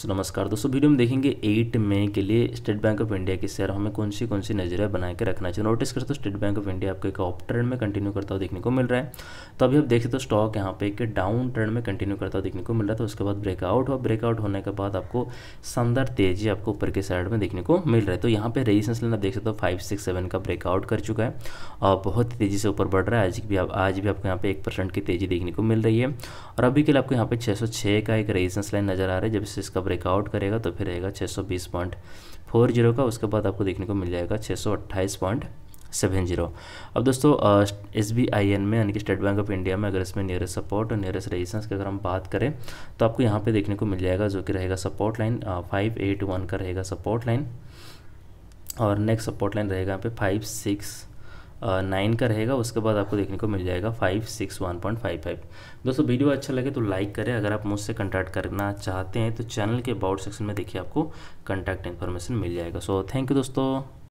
सो नमस्कार दोस्तों वीडियो में देखेंगे एट मई के लिए स्टेट बैंक ऑफ इंडिया के शेयर हमें कौन सी कौन सी नजरें बना के रखना चाहिए नोटिस करते हो स्टेट बैंक ऑफ इंडिया आपको एक अप ट्रेंड में कंटिन्यू करता हुआ देखने को मिल रहा है तो अभी आप देख सकते हो स्टॉक यहाँ पे एक डाउन ट्रेंड में कंटिन्यू करता हुआ देखने को मिल रहा है तो उसके बाद ब्रेकआउट हुआ ब्रेकआउट होने के बाद आपको शानदार तेजी आपको ऊपर के साइड में देखने को मिल रहा है तो यहाँ पे रेजिस्टेंस लाइन आप देख सकते हो फाइव सिक्स सेवन का ब्रेकआउट कर चुका है और बहुत तेजी से ऊपर बढ़ रहा है आज भी आप आज भी आपको यहाँ पे एक की तेजी देखने को मिल रही है और अभी के लिए आपको यहाँ पे छः का एक रेजिस्टेंस लाइन नजर आ रहा है जब इसका ब्रेकआउट करेगा तो फिर रहेगा छः सौ बीस पॉइंट फोर जीरो का उसके बाद आपको देखने को मिल जाएगा छः सौ पॉइंट सेवन जीरो अब दोस्तों एस बी आई एन में यानी कि स्टेट बैंक ऑफ इंडिया में अगर इसमें नियरेस्ट सपोर्ट और नियरेस्ट रेजिस्टेंस की अगर हम बात करें तो आपको यहाँ पे देखने को मिल जाएगा जो कि रहेगा support line five eight one का रहेगा सपोर्ट लाइन और नेक्स्ट सपोर्ट लाइन रहेगा यहाँ पे फाइव सिक्स नाइन का रहेगा उसके बाद आपको देखने को मिल जाएगा five six one point five five दोस्तों वीडियो अच्छा लगे तो लाइक करें अगर आप मुझसे कंटैक्ट करना चाहते हैं तो चैनल के अबाउट सेक्शन में देखिए आपको कंटैक्ट इन्फॉर्मेशन मिल जाएगा सो थैंक यू दोस्तों